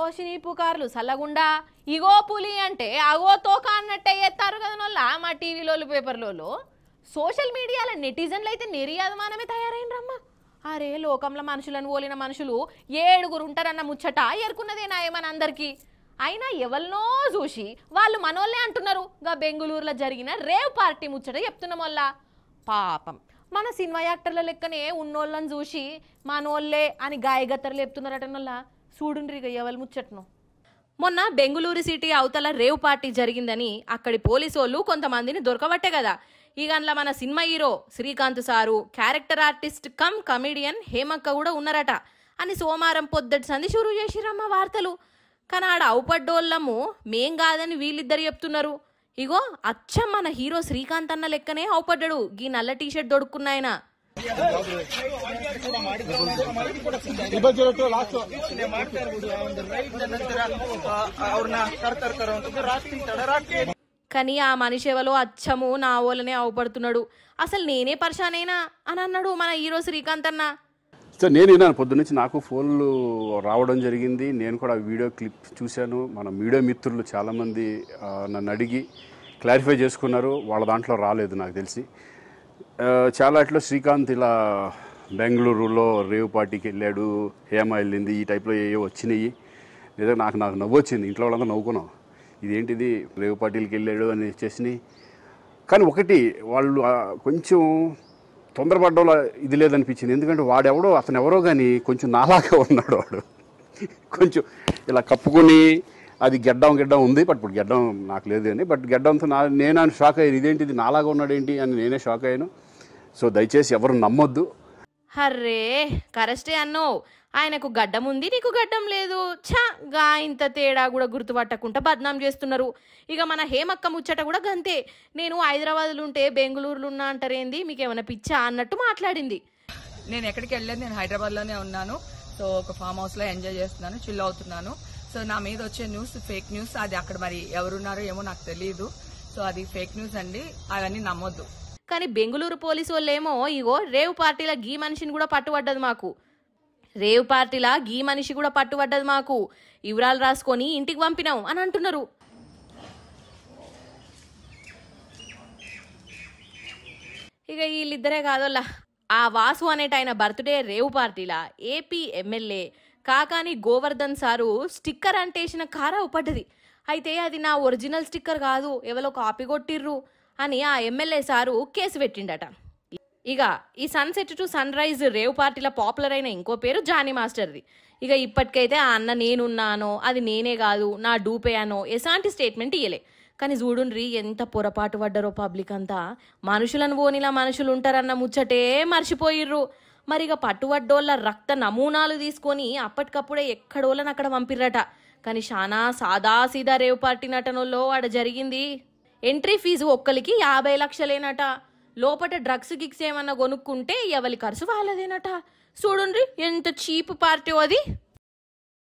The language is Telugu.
ఓ సినీ పుకార్లు సల్లగుండా ఇగో పులి అంటే అగో తోక అన్నట్టే ఎత్తారు కదా నోళ్ళ మా టీవీలోళ్ళు పేపర్లలో సోషల్ మీడియాలో నెటిజన్లు అయితే నిర్యాధమానమే తయారైనరమ్మా అరే లోకంలో మనుషులను పోలిన మనుషులు ఏడుగురు ఉంటారన్న ముచ్చట ఎరుకున్నదేనా ఏమని అందరికీ అయినా ఎవరినో చూసి వాళ్ళు మనోళ్ళే అంటున్నారు గా బెంగళూరులో జరిగిన రేవ్ పార్టీ ముచ్చట చెప్తున్నాం వల్ల పాపం మన సినిమా యాక్టర్ల లెక్కనే ఉన్నోళ్ళని చూసి మనోళ్ళే అని గాయగత్తర్లు చెప్తున్నారటనల్లా చూడుండ్రిగ ఎవరి ముచ్చట్ను మొన్న బెంగుళూరు సిటీ అవతల రేవ్ పార్టీ జరిగిందని అక్కడి పోలీసోళ్ళు కొంతమందిని దొరకబట్టే కదా ఈ గంటల మన cinema hero Srikanth sir character artist cum comedian హేమక్క కూడా ఉన్నారట అని సోమవారం పొద్దుటి సంధి షురు చేసిరమ్మ వార్తలు కానీ ఆడ అవుపడ్డోళ్ళము మేం కాదని వీళ్ళిద్దరు చెప్తున్నారు ఇగో అచ్చం మన హీరో శ్రీకాంత్ అన్న లెక్కనే అవుపడ్డాడు గీ నల్ల టీషర్ట్ దొడుక్కున్నాయన కానీ ఆ మనిషి ఎవలో అచ్చము నా ఓలనే అవపడుతున్నాడు అసలు నేనే పరిశానైనా అని అన్నాడు మన హీరో శ్రీకాంత్ అన్న సో నేను విన్నాను పొద్దున్నుంచి నాకు ఫోన్లు రావడం జరిగింది నేను కూడా వీడియో క్లిప్ చూశాను మన మీడియా మిత్రులు చాలామంది నన్ను అడిగి క్లారిఫై చేసుకున్నారు వాళ్ళ దాంట్లో రాలేదు నాకు తెలిసి చాలా అట్లా శ్రీకాంత్ ఇలా బెంగళూరులో రేవ్ పార్టీకి వెళ్ళాడు హేమ వెళ్ళింది ఈ టైప్లో ఏవో వచ్చినాయి లేదా నాకు నాకు నవ్వు వచ్చింది ఇంట్లో వాళ్ళందరూ నవ్వుకున్నాం ఇదేంటిది రేవ్ పార్టీలకి వెళ్ళాడు అని చేసినాయి కానీ ఒకటి వాళ్ళు కొంచెం తొందరపడ్డంలో ఇది లేదనిపించింది ఎందుకంటే వాడెవడో అతను ఎవరో కానీ కొంచెం నాలాగా ఉన్నాడు వాడు కొంచెం ఇలా కప్పుకొని అది గెడ్డం గెడ్డం ఉంది బట్ ఇప్పుడు గెడ్డం నాకు లేదు కానీ బట్ గెడ్డంతో నా నేను షాక్ అయ్యాను ఇదేంటిది నాలాగా ఉన్నాడేంటి అని నేనే షాక్ అయ్యాను సో దయచేసి ఎవరు నమ్మొద్దు హర్రే కరెస్టే అన్నో ఆయనకు గడ్డం ఉంది నీకు గడ్డం లేదు ఛా గా ఇంత తేడా కూడా గుర్తుపట్టకుండా బద్నాం చేస్తున్నారు ఇక మన హేమక్క ముచ్చట కూడా గంతే నేను హైదరాబాద్లో ఉంటే బెంగళూరులో ఉన్నా అంటారేంది ఏమైనా పిచ్చా అన్నట్టు మాట్లాడింది నేను ఎక్కడికి వెళ్ళలేదు నేను హైదరాబాద్లోనే ఉన్నాను సో ఒక ఫామ్ హౌస్లో ఎంజాయ్ చేస్తున్నాను చిల్ అవుతున్నాను సో నా మీద వచ్చే న్యూస్ ఫేక్ న్యూస్ అది అక్కడ మరి ఎవరున్నారో ఏమో నాకు తెలియదు సో అది ఫేక్ న్యూస్ అండి అవన్నీ నమ్మొద్దు కానీ బెంగళూరు పోలీసు వాళ్ళేమో ఇగో రేవ్ పార్టీల గీ మనిషిని కూడా పట్టుబడ్డది మాకు రేవ్ పార్టీలా గీ మనిషి కూడా పట్టుబడ్డది మాకు వివరాలు రాసుకొని ఇంటికి పంపినాం అని అంటున్నారు ఇక వీళ్ళిద్దరే కాదోళ్ళ ఆ వాసు అనేట ఆయన బర్త్డే రేవు పార్టీలా AP MLA Kakani Govardhan sir sticker అంటేసిన కారా పడ్డది అయితే అది నా ఒరిజినల్ స్టిక్కర్ కాదు ఎవరో కాపీ కొట్టిర్రు అని ఆ ఎమ్మెల్యే సారు కేసు పెట్టిండట ఇక ఈ sunset to sunrise rave పార్టీల పాపులర్ అయిన ఇంకో పేరు జానీ మాస్టర్ది ఇక ఇప్పటికైతే ఆ అన్న నేనున్నానో అది నేనే కాదు నా డూపేయానో ఎలాంటి స్టేట్మెంట్ ఇయ్యలే కానీ చూడుండ్రి ఎంత పొరపాటు పడ్డరో పబ్లిక్ అంతా మనుషులను పోనిలా మనుషులు ఉంటారన్న ముచ్చటే మర్చిపోయిర్రు ఇక పట్టువడ్డోళ్ళ రక్త నమూనాలు తీసుకొని అప్పటికప్పుడే ఎక్కడోళ్ళని అక్కడ పంపిర్రట కానీ చాలా సాదాసీదా రేవు పార్టీ నటనలో ఆడ జరిగింది ఎంట్రీ ఫీజు ఒక్కరికి యాభై లక్షలేనట లోపట డ్రగ్స్ గిక్స్ ఏమన్నా కొనుక్కుంటే ఎవరి ఖర్చు వాళ్ళదేనట చూడండి ఎంత చీప్ పార్టీ అది